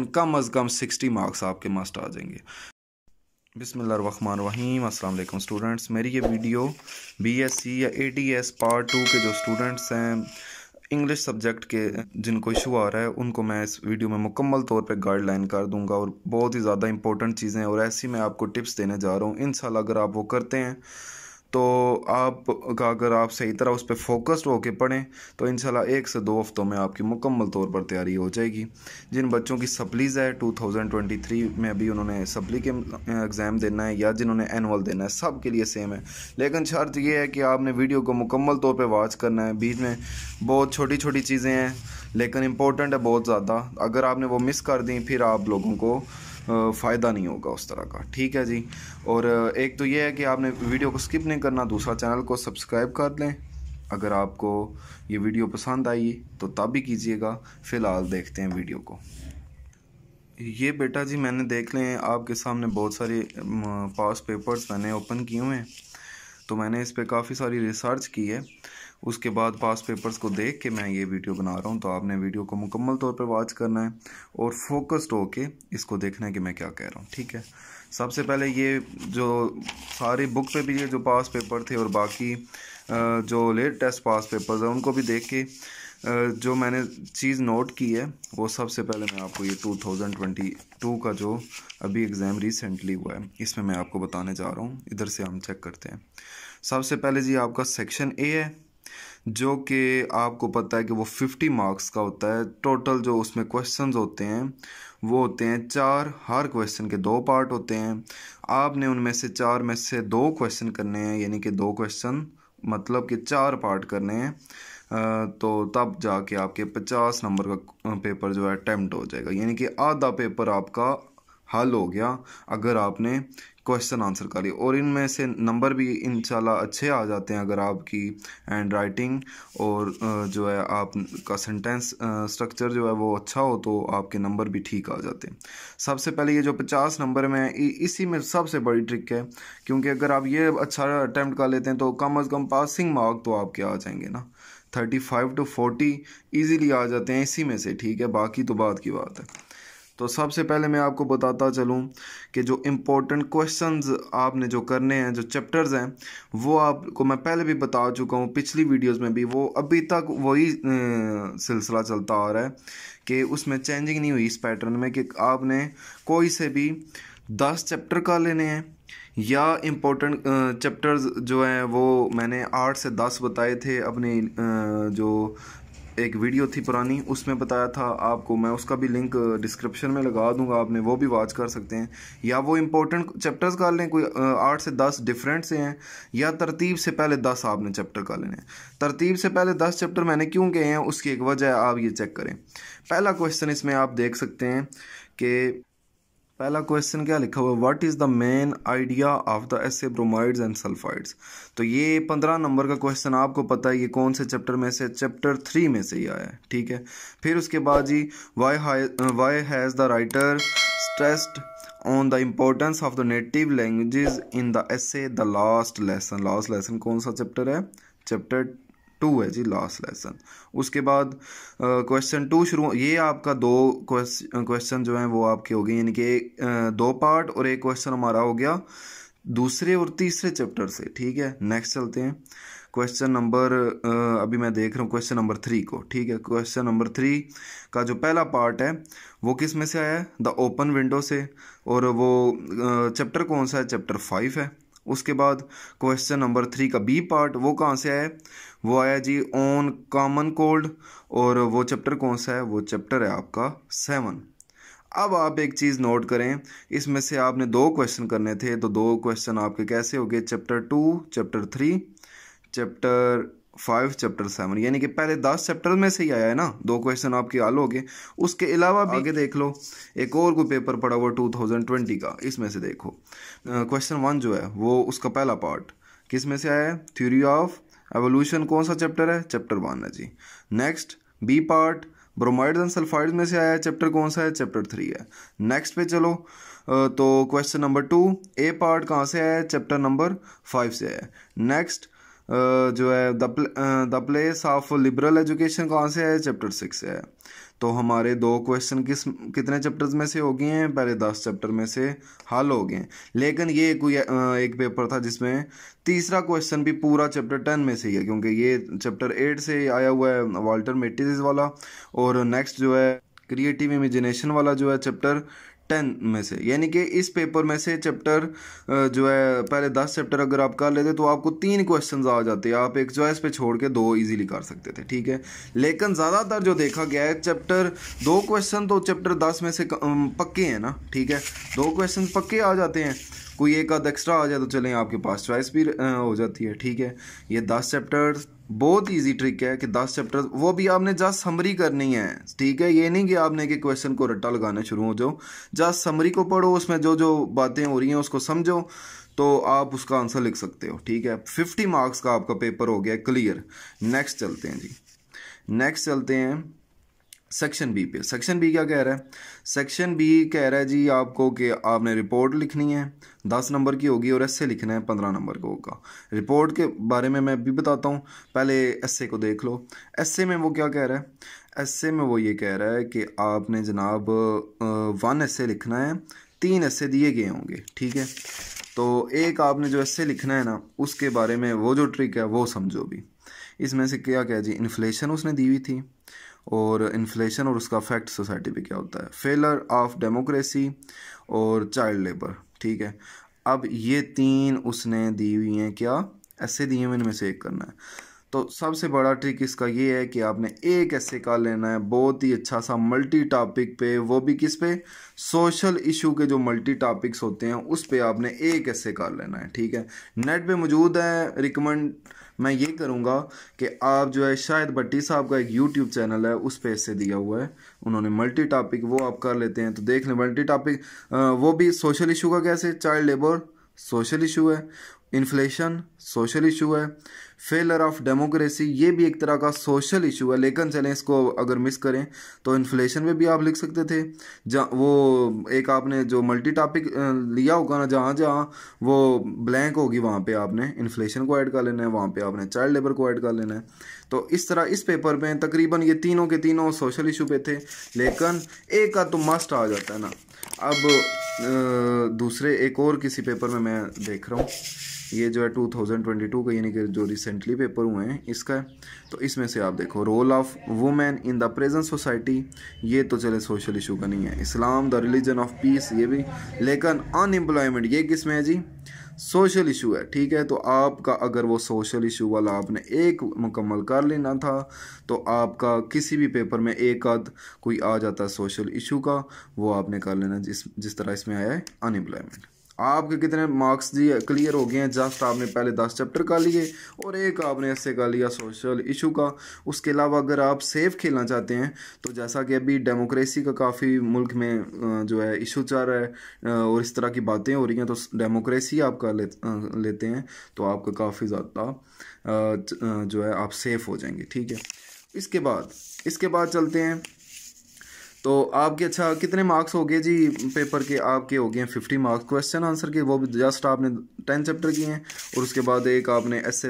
लेकिन कम अज़ कम सिक्सटी मार्क्स आपके मस्ट आ जाएंगे बिसमीम अल्लाम स्टूडेंट्स मेरी ये वीडियो बीएससी या एडीएस पार्ट टू के जो स्टूडेंट्स हैं इंग्लिश सब्जेक्ट के जिनको इशू आ रहा है उनको मैं इस वीडियो में मुकम्मल तौर पे गाइडलाइन कर दूंगा और बहुत ही ज़्यादा इंपॉर्टेंट चीज़ें और ऐसी मैं आपको टिप्स देने जा रहा हूँ इन अगर आप वो करते हैं तो आप का अगर आप सही तरह उस पर फोकस्ड होकर पढ़ें तो इन एक से दो हफ्तों में आपकी मुकम्मल तौर पर तैयारी हो जाएगी जिन बच्चों की सप्लीज़ है 2023 में अभी उन्होंने सप्ली के एग्ज़ाम देना है या जिन्होंने एनअल देना है सब के लिए सेम है लेकिन शर्त यह है कि आपने वीडियो को मुकम्मल तौर पर वॉच करना है बीच में बहुत छोटी छोटी चीज़ें हैं लेकिन इंपॉर्टेंट है बहुत ज़्यादा अगर आपने वो मिस कर दी फिर आप लोगों को फ़ायदा नहीं होगा उस तरह का ठीक है जी और एक तो ये है कि आपने वीडियो को स्किप नहीं करना दूसरा चैनल को सब्सक्राइब कर लें अगर आपको ये वीडियो पसंद आई तो तब भी कीजिएगा फ़िलहाल देखते हैं वीडियो को ये बेटा जी मैंने देख लें आपके सामने बहुत सारे पास पेपर्स मैंने ओपन किए हुए हैं तो मैंने इस पर काफ़ी सारी रिसर्च की है उसके बाद पास पेपर्स को देख के मैं ये वीडियो बना रहा हूँ तो आपने वीडियो को मुकम्मल तौर पर वॉच करना है और फोकस्ड होके इसको देखना है कि मैं क्या कह रहा हूँ ठीक है सबसे पहले ये जो सारी बुक पे भी ये जो पास पेपर थे और बाकी जो लेट टेस्ट पास पेपर्स हैं उनको भी देख के जो मैंने चीज़ नोट की है वो सबसे पहले मैं आपको ये 2022 का जो अभी एग्ज़ाम रिसेंटली हुआ है इसमें मैं आपको बताने जा रहा हूँ इधर से हम चेक करते हैं सबसे पहले जी आपका सेक्शन ए है जो कि आपको पता है कि वो फिफ्टी मार्क्स का होता है टोटल जो उसमें क्वेश्चंस होते हैं वो होते हैं चार हर क्वेश्चन के दो पार्ट होते हैं आपने उनमें से चार में से दो क्वेश्चन करने हैं यानी कि दो क्वेश्चन मतलब कि चार पार्ट करने हैं तो तब जाके आपके पचास नंबर का पेपर जो है अटैम्प्ट हो जाएगा यानी कि आधा पेपर आपका हल हो गया अगर आपने क्वेश्चन आंसर करिए और इनमें से नंबर भी इन अच्छे आ जाते हैं अगर आपकी हैंड राइटिंग और जो है आपका सेंटेंस स्ट्रक्चर जो है वो अच्छा हो तो आपके नंबर भी ठीक आ जाते हैं सबसे पहले ये जो पचास नंबर में इसी में सबसे बड़ी ट्रिक है क्योंकि अगर आप ये अच्छा अटैम्प्ट कर लेते हैं तो कम अज़ कम पासिंग मार्क तो आपके आ जाएंगे ना thirty five to forty easily आ जाते हैं इसी में से ठीक है बाकी तो बाद की बात है तो सबसे पहले मैं आपको बताता चलूँ कि जो इम्पोर्टेंट क्वेश्चंस आपने जो करने हैं जो चैप्टर्स हैं वो आपको मैं पहले भी बता चुका हूँ पिछली वीडियोस में भी वो अभी तक वही सिलसिला चलता आ रहा है कि उसमें चेंजिंग नहीं हुई इस पैटर्न में कि आपने कोई से भी दस चैप्टर का लेने हैं या इम्पोर्टेंट चैप्टर्स जो हैं वो मैंने आठ से दस बताए थे अपने जो एक वीडियो थी पुरानी उसमें बताया था आपको मैं उसका भी लिंक डिस्क्रिप्शन में लगा दूंगा आपने वो भी वॉच कर सकते हैं या वो इम्पोर्टेंट चैप्टर्स का लें कोई आठ से दस डिफरेंट से हैं या तरतीब से पहले दस आपने चैप्टर का लेने तरतीब से पहले दस चैप्टर मैंने क्यों कहे हैं उसकी एक वजह आप ये चेक करें पहला क्वेश्चन इसमें आप देख सकते हैं कि पहला क्वेश्चन क्या लिखा हुआ है what is the main idea of the essay bromides and sulphides तो ये पंद्रह नंबर का क्वेश्चन आपको पता है ये कौन से चैप्टर में से चैप्टर थ्री में से ही आया है ठीक है फिर उसके बाद G why why has the writer stressed on the importance of the native language in the essay the last lesson last lesson कौन सा चैप्टर है चैप्टर टू है जी लास्ट लेसन उसके बाद क्वेश्चन टू शुरू ये आपका दो क्वेश्चन जो है वो आपके हो गए यानी कि दो पार्ट और एक क्वेश्चन हमारा हो गया दूसरे और तीसरे चैप्टर से ठीक है नेक्स्ट चलते हैं क्वेश्चन नंबर अभी मैं देख रहा हूँ क्वेश्चन नंबर थ्री को ठीक है क्वेश्चन नंबर थ्री का जो पहला पार्ट है वो किस में से आया है द ओपन विंडो से और वो चैप्टर कौन सा है चैप्टर फाइव है उसके बाद क्वेश्चन नंबर थ्री का बी पार्ट वो कहाँ से आया है वो आया जी ऑन कॉमन कोल्ड और वो चैप्टर कौन सा है वो चैप्टर है आपका सेवन अब आप एक चीज़ नोट करें इसमें से आपने दो क्वेश्चन करने थे तो दो क्वेश्चन आपके कैसे हो गए chapter two chapter three chapter five chapter seven यानी कि पहले दस चैप्टर में से ही आया है ना दो क्वेश्चन आपके हल हो गए उसके अलावा भी आगे देख लो एक और कोई पेपर पड़ा हुआ टू थाउजेंड ट्वेंटी का इसमें से देखो क्वेश्चन uh, वन जो है वो उसका पहला पार्ट किस में से आया है थ्योरी ऑफ एवोल्यूशन कौन सा चैप्टर है चैप्टर वन है जी next B part bromides and sulphides में से आया है चैप्टर कौन सा है चैप्टर थ्री है नेक्स्ट पे चलो तो question number two A part कहाँ से आया है चैप्टर नंबर फाइव से आया है नेक्स्ट जो है the place of liberal education कौन से है चैप्टर सिक्स है तो हमारे दो क्वेश्चन किस कितने चैप्टर्स में से हो गए हैं पहले दस चैप्टर में से हल हो गए हैं लेकिन ये कोई एक पेपर था जिसमें तीसरा क्वेश्चन भी पूरा चैप्टर टेन में से ही है क्योंकि ये चैप्टर एट से आया हुआ है वाल्टर मेटिस वाला और नेक्स्ट जो है क्रिएटिव इमेजिनेशन वाला जो है चैप्टर टेन में से यानी कि इस पेपर में से चैप्टर जो है पहले दस चैप्टर अगर आप कर लेते तो आपको तीन क्वेश्चन आ जाते आप एक चॉइस पे छोड़ के दो इजीली कर सकते थे ठीक है लेकिन ज़्यादातर जो देखा गया है चैप्टर दो क्वेश्चन तो चैप्टर दस में से पक्के हैं ना ठीक है दो क्वेश्चन पक्के आ जाते हैं कोई एक आध एक्स्ट्रा आ जाए तो चलें आपके पास चॉइस भी हो जाती है ठीक है ये दस चैप्टर बहुत इजी ट्रिक है कि दस चैप्टर वो भी आपने जस्ट समरी करनी है ठीक है ये नहीं कि आपने कि क्वेश्चन को रट्टा लगाना शुरू हो जाओ जस्ट समरी को पढ़ो उसमें जो जो बातें हो रही हैं उसको समझो तो आप उसका आंसर लिख सकते हो ठीक है फिफ्टी मार्क्स का आपका पेपर हो गया क्लियर नेक्स्ट चलते हैं जी नेक्स्ट चलते हैं सेक्शन बी पे सेक्शन बी क्या कह रहा है सेक्शन बी कह रहा है जी आपको कि आपने रिपोर्ट लिखनी है दस नंबर की होगी और एस लिखना है पंद्रह नंबर का होगा रिपोर्ट के बारे में मैं भी बताता हूँ पहले एस को देख लो एस में वो क्या कह रहा है एस में वो ये कह रहा है कि आपने जनाब वन एस लिखना है तीन एस दिए गए होंगे ठीक है तो एक आपने जो एस लिखना है ना उसके बारे में वो जो ट्रिक है वो समझो भी इसमें से क्या क्या जी इन्फ्लेशन उसने दी हुई थी और इन्फ्लेशन और उसका अफेक्ट सोसाइटी पे क्या होता है फेलर ऑफ डेमोक्रेसी और चाइल्ड लेबर ठीक है अब ये तीन उसने दी हुई हैं क्या ऐसे दिए हुए इनमें से एक करना है तो सबसे बड़ा ट्रिक इसका ये है कि आपने एक ऐसे का लेना है बहुत ही अच्छा सा मल्टी टॉपिक पे वो भी किस पे सोशल इशू के जो मल्टी टॉपिक्स होते हैं उस पे आपने एक ऐसे का लेना है ठीक है नेट पे मौजूद है रिकमेंड मैं ये करूँगा कि आप जो है शायद भट्टी साहब का एक यूट्यूब चैनल है उस पर ऐसे दिया हुआ है उन्होंने मल्टी टॉपिक वो आप कर लेते हैं तो देख लें मल्टी टॉपिक वो भी सोशल इशू का कैसे चाइल्ड लेबर सोशल इशू है इन्फ्लेशन सोशल इशू है फेलर ऑफ डेमोक्रेसी ये भी एक तरह का सोशल इशू है लेकिन चलें इसको अगर मिस करें तो इन्फ्लेशन में भी आप लिख सकते थे जहाँ वो एक आपने जो मल्टी टॉपिक लिया होगा ना जहाँ जहाँ वो ब्लैंक होगी वहाँ पे आपने इन्फ्लेशन को ऐड कर लेना है वहाँ पे आपने चाइल्ड लेबर को ऐड कर लेना है तो इस तरह इस पेपर में तकरीबन ये तीनों के तीनों सोशल इशू पे थे लेकिन एक का तो मस्ट आ जाता है ना अब दूसरे एक और किसी पेपर में मैं देख रहा हूँ ये जो है 2022 का यानी कि जो रिसेंटली पेपर हुए हैं इसका है तो इसमें से आप देखो role of women in the present society ये तो चले सोशल इशू का नहीं है Islam the religion of peace ये भी लेकिन अनएम्प्लॉयमेंट ये किस में है जी सोशल इशू है ठीक है तो आपका अगर वो सोशल इशू वाला आपने एक मुकम्मल कर लेना था तो आपका किसी भी पेपर में एक आध कोई आ जाता है सोशल इशू का वो आपने कर लेना जिस जिस तरह इसमें आया है अनएम्प्लॉयमेंट आपके कितने मार्क्स दिए क्लियर हो गए हैं जस्ट आपने पहले दस चैप्टर का लिए और एक आपने ऐसे का लिया सोशल इशू का उसके अलावा अगर आप सेफ खेलना चाहते हैं तो जैसा कि अभी डेमोक्रेसी का काफ़ी मुल्क में जो है इशू चल रहा है और इस तरह की बातें हो रही हैं तो डेमोक्रेसी आपका ले, लेते हैं तो आपका काफ़ी ज़्यादा जो है आप सेफ़ हो जाएंगे ठीक है इसके बाद इसके बाद चलते हैं तो आपके अच्छा कितने मार्क्स हो गए जी पेपर के आपके हो गए हैं फिफ्टी मार्क्स क्वेश्चन आंसर के वो भी जस्ट आपने टेन चैप्टर किए हैं और उसके बाद एक आपने एस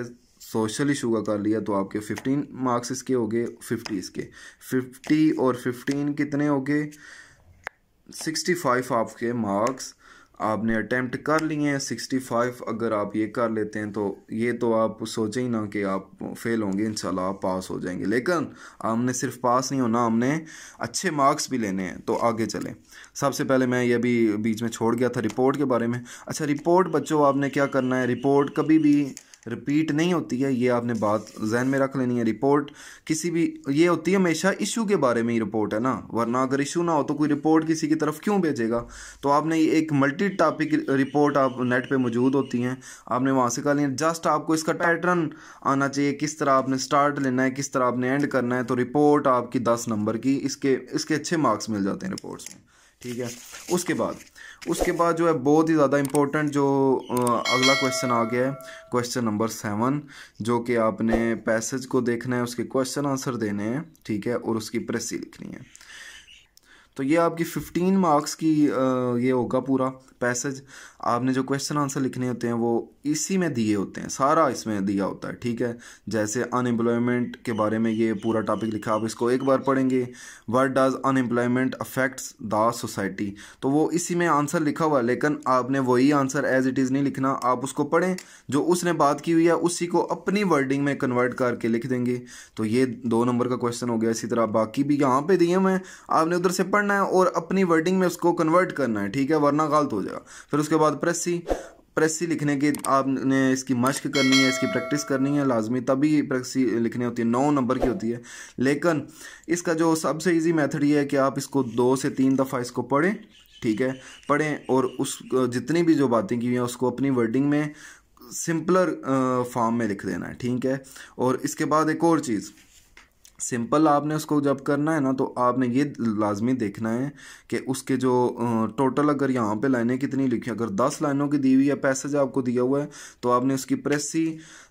सोशल इशू का कर लिया तो आपके फिफ्टीन मार्क्स इसके हो गए फिफ्टी इसके फिफ्टी और फिफ्टीन कितने हो गए सिक्सटी फाइव आपके मार्क्स आपने अटैम्प्ट कर लिए हैं सिक्सटी फाइव अगर आप ये कर लेते हैं तो ये तो आप सोचें ही ना कि आप फेल होंगे इंशाल्लाह आप पास हो जाएंगे लेकिन हमने सिर्फ पास नहीं होना हमने अच्छे मार्क्स भी लेने हैं तो आगे चलें सबसे पहले मैं ये भी बीच में छोड़ गया था रिपोर्ट के बारे में अच्छा रिपोर्ट बच्चों आपने क्या करना है रिपोर्ट कभी भी रिपीट नहीं होती है ये आपने बात जहन में रख लेनी है रिपोर्ट किसी भी ये होती है हमेशा इशू के बारे में ही रिपोर्ट है ना वरना अगर इशू ना हो तो कोई रिपोर्ट किसी की तरफ क्यों भेजेगा तो आपने ये एक मल्टी टॉपिक रिपोर्ट आप नेट पे मौजूद होती हैं आपने वहाँ से कर लिया जस्ट आपको इसका पैटर्न आना चाहिए किस तरह आपने स्टार्ट लेना है किस तरह आपने एंड करना है तो रिपोर्ट आपकी दस नंबर की इसके इसके अच्छे मार्क्स मिल जाते हैं रिपोर्ट्स में ठीक है उसके बाद उसके बाद जो है बहुत ही ज़्यादा इम्पोर्टेंट जो अगला क्वेश्चन आ गया है क्वेश्चन नंबर सेवन जो कि आपने पैसेज को देखना है उसके क्वेश्चन आंसर देने हैं ठीक है और उसकी प्रेसी लिखनी है तो ये आपकी फिफ्टीन मार्क्स की ये होगा पूरा पैसेज आपने जो क्वेश्चन आंसर लिखने होते हैं वो इसी में दिए होते हैं सारा इसमें दिया होता है ठीक है जैसे अनएम्प्लॉयमेंट के बारे में ये पूरा टॉपिक लिखा आप इसको एक बार पढ़ेंगे what does unemployment affects the society तो वो इसी में आंसर लिखा हुआ है लेकिन आपने वही आंसर एज इट इज़ नहीं लिखना आप उसको पढ़ें जो उसने बात की हुई है उसी को अपनी वर्डिंग में कन्वर्ट करके लिख देंगे तो ये दो नंबर का क्वेश्चन हो गया इसी तरह बाकी भी यहाँ पे दिए हुए हैं आपने उधर से पढ़ना है और अपनी वर्डिंग में उसको कन्वर्ट करना है ठीक है वरना गलत हो जाएगा फिर उसके बाद सी प्रेसी लिखने की आपने इसकी मश्क करनी है इसकी प्रैक्टिस करनी है लाजमी तभी प्रेसी लिखनी होती है नौ नंबर की होती है लेकिन इसका जो सबसे ईजी मैथड ये है कि आप इसको दो से तीन दफ़ा इसको पढ़ें ठीक है पढ़ें और उस जितनी भी जो बातें की हुई हैं उसको अपनी वर्डिंग में सिंपलर फॉर्म में लिख देना है ठीक है और इसके बाद एक और चीज़ सिंपल आपने उसको जब करना है ना तो आपने ये लाजमी देखना है कि उसके जो टोटल अगर यहाँ पे लाइनें कितनी लिखी अगर दस लाइनों की दी हुई है पैसेज आपको दिया हुआ है तो आपने उसकी प्रेसी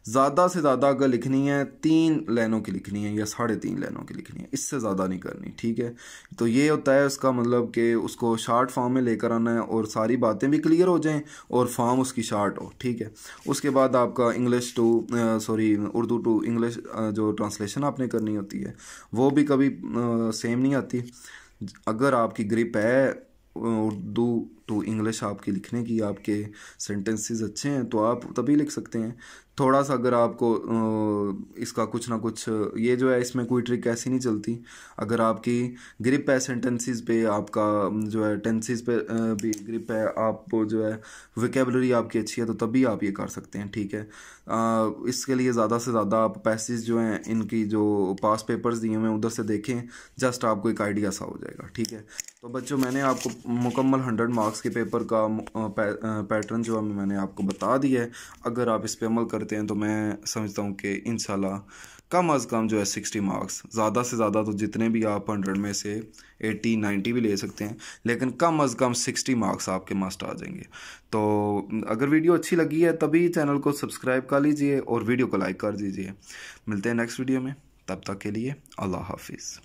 ज़्यादा से ज़्यादा अगर लिखनी है तीन लाइनों की लिखनी है या साढ़े तीन लाइनों की लिखनी है इससे ज़्यादा नहीं करनी ठीक है तो ये होता है उसका मतलब कि उसको शार्ट फॉर्म में लेकर आना है और सारी बातें भी क्लियर हो जाएँ और फॉर्म उसकी शार्ट हो ठीक है उसके बाद आपका English to sorry Urdu to English जो ट्रांसलेशन आपने करनी होती है वो भी कभी सेम नहीं आती अगर आपकी ग्रिप है उर्दू तो इंग्लिश आपकी लिखने की आपके सेंटेंसेस अच्छे हैं तो आप तभी लिख सकते हैं थोड़ा सा अगर आपको इसका कुछ ना कुछ ये जो है इसमें कोई ट्रिक ऐसी नहीं चलती अगर आपकी ग्रिप है सेंटेंसेस पे आपका जो है टेंसेस पे भी ग्रिप है आप जो है विकेबलरी आपकी अच्छी है तो तभी आप ये कर सकते हैं ठीक है आ, इसके लिए ज़्यादा से ज़्यादा आप पैसेज जो हैं इनकी जो पास पेपर्स दिए हुए हैं उधर से देखें जस्ट आपको एक आइडिया सा हो जाएगा ठीक है तो बच्चों मैंने आपको मुकम्मल हंड्रेड मार्क्स मार्क्स के पेपर का पैटर्न जो है मैंने आपको बता दिया है अगर आप इस पर अमल करते हैं तो मैं समझता हूँ कि इन कम अज़ कम जो है सिक्सटी मार्क्स ज़्यादा से ज़्यादा तो जितने भी आप हंड्रेड में से एट्टी नाइन्टी भी ले सकते हैं लेकिन कम अज़ कम सिक्सटी मार्क्स आपके मस्ट आ जाएंगे तो अगर वीडियो अच्छी लगी है तभी चैनल को सब्सक्राइब कर लीजिए और वीडियो को लाइक कर दीजिए मिलते हैं नेक्स्ट वीडियो में तब तक के लिए अल्लाह हाफिज़